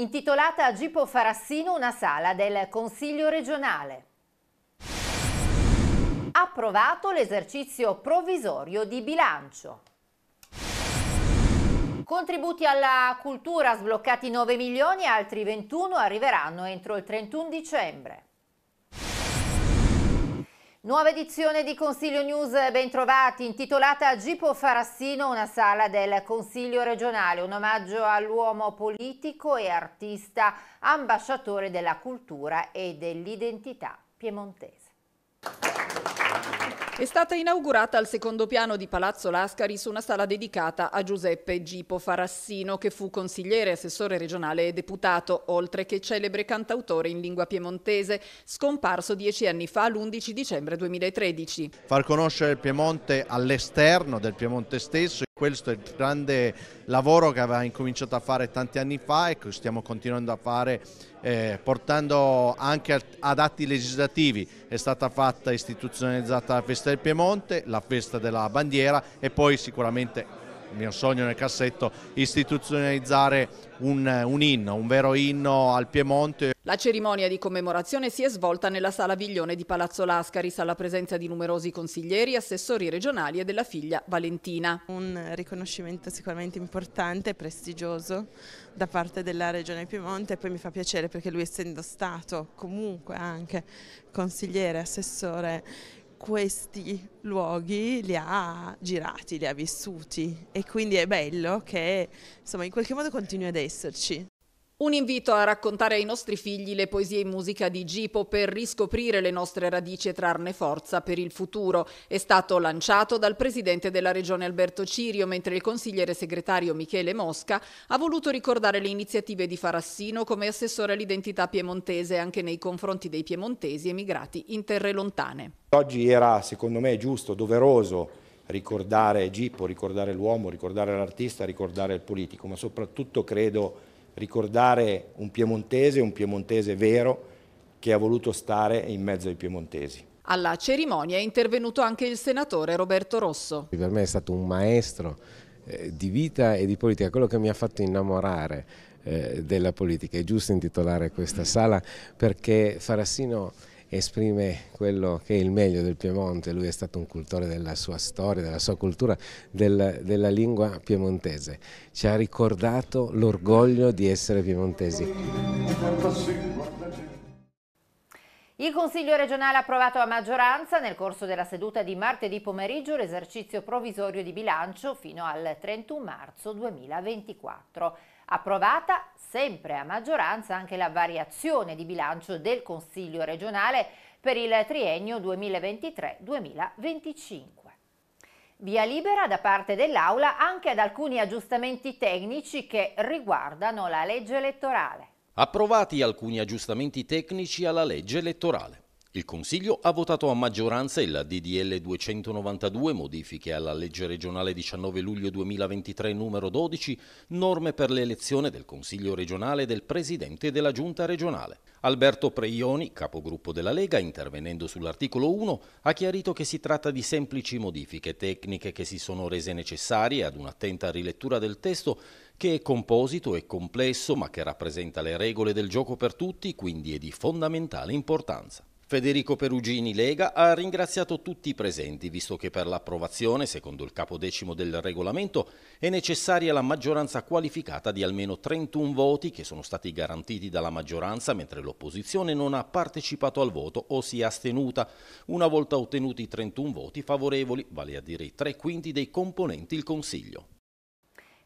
intitolata a Gipo Farassino una sala del Consiglio regionale. Approvato l'esercizio provvisorio di bilancio. Contributi alla cultura sbloccati 9 milioni, altri 21 arriveranno entro il 31 dicembre. Nuova edizione di Consiglio News Bentrovati, intitolata a Gipo Farassino, una sala del Consiglio regionale, un omaggio all'uomo politico e artista, ambasciatore della cultura e dell'identità piemontese. È stata inaugurata al secondo piano di Palazzo Lascari su una sala dedicata a Giuseppe Gipo Farassino, che fu consigliere, assessore regionale e deputato, oltre che celebre cantautore in lingua piemontese, scomparso dieci anni fa l'11 dicembre 2013. Far conoscere il Piemonte all'esterno del Piemonte stesso questo è il grande lavoro che aveva incominciato a fare tanti anni fa e che stiamo continuando a fare eh, portando anche ad atti legislativi. È stata fatta istituzionalizzata la festa del Piemonte, la festa della bandiera e poi sicuramente il mio sogno nel cassetto istituzionalizzare un, un inno, un vero inno al Piemonte. La cerimonia di commemorazione si è svolta nella sala Viglione di Palazzo Lascaris alla presenza di numerosi consiglieri, assessori regionali e della figlia Valentina. Un riconoscimento sicuramente importante e prestigioso da parte della Regione Piemonte e poi mi fa piacere perché lui essendo stato comunque anche consigliere, assessore questi luoghi li ha girati, li ha vissuti e quindi è bello che insomma in qualche modo continui ad esserci. Un invito a raccontare ai nostri figli le poesie in musica di Gipo per riscoprire le nostre radici e trarne forza per il futuro è stato lanciato dal presidente della regione Alberto Cirio, mentre il consigliere segretario Michele Mosca ha voluto ricordare le iniziative di Farassino come assessore all'identità piemontese anche nei confronti dei piemontesi emigrati in terre lontane. Oggi era secondo me giusto, doveroso ricordare Gipo, ricordare l'uomo, ricordare l'artista, ricordare il politico, ma soprattutto credo ricordare un piemontese, un piemontese vero che ha voluto stare in mezzo ai piemontesi. Alla cerimonia è intervenuto anche il senatore Roberto Rosso. Per me è stato un maestro eh, di vita e di politica, quello che mi ha fatto innamorare eh, della politica. È giusto intitolare questa sala perché Farassino esprime quello che è il meglio del Piemonte, lui è stato un cultore della sua storia, della sua cultura, del, della lingua piemontese, ci ha ricordato l'orgoglio di essere piemontesi. Il Consiglio regionale ha approvato a maggioranza nel corso della seduta di martedì pomeriggio l'esercizio provvisorio di bilancio fino al 31 marzo 2024 approvata sempre a maggioranza anche la variazione di bilancio del Consiglio regionale per il triennio 2023-2025. Via libera da parte dell'Aula anche ad alcuni aggiustamenti tecnici che riguardano la legge elettorale. Approvati alcuni aggiustamenti tecnici alla legge elettorale. Il Consiglio ha votato a maggioranza il DDL 292 modifiche alla legge regionale 19 luglio 2023 numero 12, norme per l'elezione del Consiglio regionale e del Presidente della Giunta regionale. Alberto Preioni, capogruppo della Lega, intervenendo sull'articolo 1, ha chiarito che si tratta di semplici modifiche tecniche che si sono rese necessarie ad un'attenta rilettura del testo che è composito e complesso ma che rappresenta le regole del gioco per tutti, quindi è di fondamentale importanza. Federico Perugini Lega ha ringraziato tutti i presenti, visto che per l'approvazione, secondo il capodecimo del regolamento, è necessaria la maggioranza qualificata di almeno 31 voti che sono stati garantiti dalla maggioranza mentre l'opposizione non ha partecipato al voto o si è astenuta. Una volta ottenuti i 31 voti favorevoli, vale a dire i tre quinti dei componenti il Consiglio.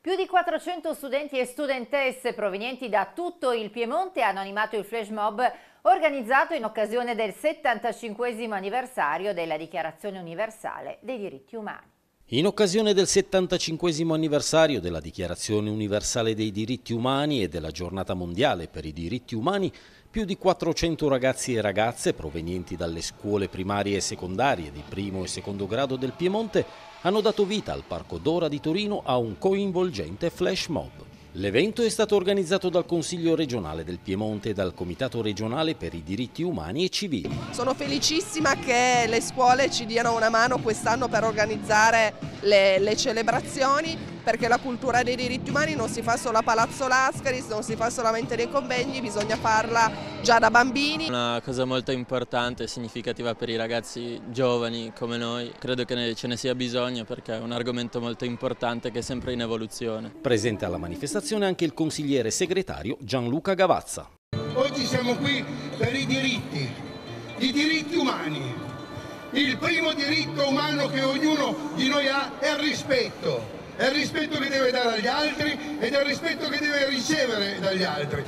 Più di 400 studenti e studentesse provenienti da tutto il Piemonte hanno animato il flash mob organizzato in occasione del 75 anniversario della Dichiarazione universale dei diritti umani. In occasione del 75 anniversario della Dichiarazione universale dei diritti umani e della giornata mondiale per i diritti umani, più di 400 ragazzi e ragazze provenienti dalle scuole primarie e secondarie di primo e secondo grado del Piemonte hanno dato vita al Parco Dora di Torino a un coinvolgente flash mob. L'evento è stato organizzato dal Consiglio regionale del Piemonte e dal Comitato regionale per i diritti umani e civili. Sono felicissima che le scuole ci diano una mano quest'anno per organizzare le, le celebrazioni perché la cultura dei diritti umani non si fa solo a Palazzo Lascaris, non si fa solamente nei convegni, bisogna farla già da bambini. Una cosa molto importante e significativa per i ragazzi giovani come noi, credo che ce ne sia bisogno perché è un argomento molto importante che è sempre in evoluzione. Presente alla manifestazione anche il consigliere segretario Gianluca Gavazza. Oggi siamo qui per i diritti, i diritti umani il primo diritto umano che ognuno di noi ha è il rispetto. È il rispetto che deve dare agli altri ed è il rispetto che deve ricevere dagli altri.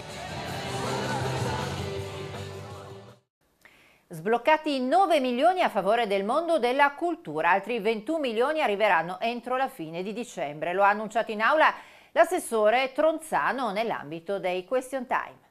Sbloccati 9 milioni a favore del mondo della cultura, altri 21 milioni arriveranno entro la fine di dicembre. Lo ha annunciato in aula l'assessore Tronzano nell'ambito dei Question Time.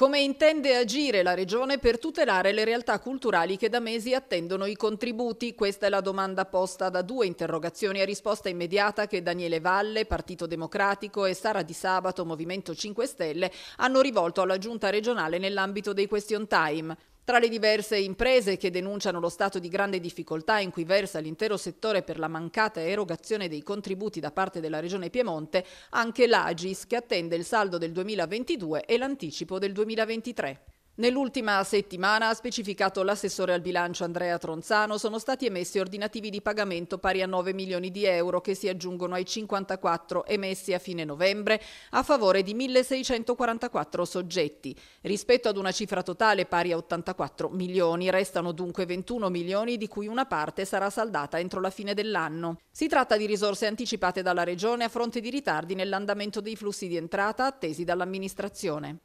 Come intende agire la Regione per tutelare le realtà culturali che da mesi attendono i contributi? Questa è la domanda posta da due interrogazioni a risposta immediata che Daniele Valle, Partito Democratico, e Sara Di Sabato, Movimento 5 Stelle, hanno rivolto alla Giunta regionale nell'ambito dei question time. Tra le diverse imprese che denunciano lo stato di grande difficoltà in cui versa l'intero settore per la mancata erogazione dei contributi da parte della Regione Piemonte, anche l'Agis che attende il saldo del 2022 e l'anticipo del 2023. Nell'ultima settimana, ha specificato l'assessore al bilancio Andrea Tronzano, sono stati emessi ordinativi di pagamento pari a 9 milioni di euro che si aggiungono ai 54 emessi a fine novembre a favore di 1.644 soggetti. Rispetto ad una cifra totale pari a 84 milioni, restano dunque 21 milioni di cui una parte sarà saldata entro la fine dell'anno. Si tratta di risorse anticipate dalla Regione a fronte di ritardi nell'andamento dei flussi di entrata attesi dall'amministrazione.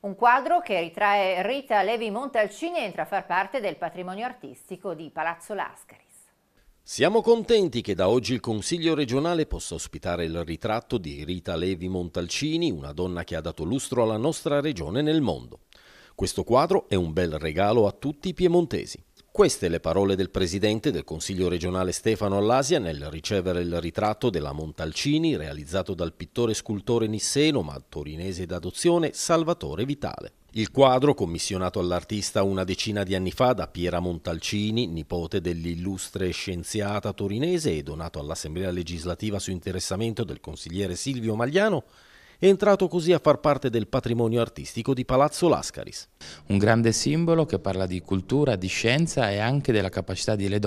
Un quadro che ritrae Rita Levi Montalcini entra a far parte del patrimonio artistico di Palazzo Lascari. Siamo contenti che da oggi il Consiglio regionale possa ospitare il ritratto di Rita Levi Montalcini, una donna che ha dato lustro alla nostra regione nel mondo. Questo quadro è un bel regalo a tutti i piemontesi. Queste le parole del presidente del Consiglio regionale Stefano Allasia nel ricevere il ritratto della Montalcini realizzato dal pittore scultore nisseno ma torinese d'adozione Salvatore Vitale. Il quadro, commissionato all'artista una decina di anni fa da Piera Montalcini, nipote dell'illustre scienziata torinese e donato all'Assemblea legislativa su interessamento del consigliere Silvio Magliano, è entrato così a far parte del patrimonio artistico di Palazzo Lascaris. Un grande simbolo che parla di cultura, di scienza e anche della capacità delle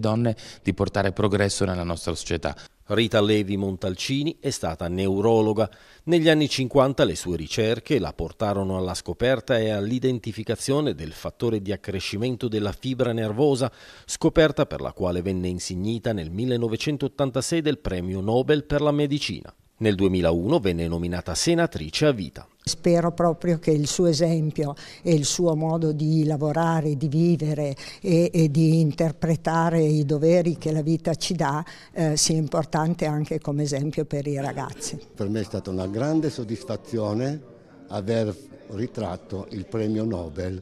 donne di portare progresso nella nostra società. Rita Levi Montalcini è stata neurologa. Negli anni 50 le sue ricerche la portarono alla scoperta e all'identificazione del fattore di accrescimento della fibra nervosa, scoperta per la quale venne insignita nel 1986 del premio Nobel per la medicina. Nel 2001 venne nominata senatrice a vita. Spero proprio che il suo esempio e il suo modo di lavorare, di vivere e, e di interpretare i doveri che la vita ci dà eh, sia importante anche come esempio per i ragazzi. Per me è stata una grande soddisfazione aver ritratto il premio Nobel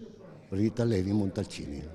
Rita Levi Montalcini.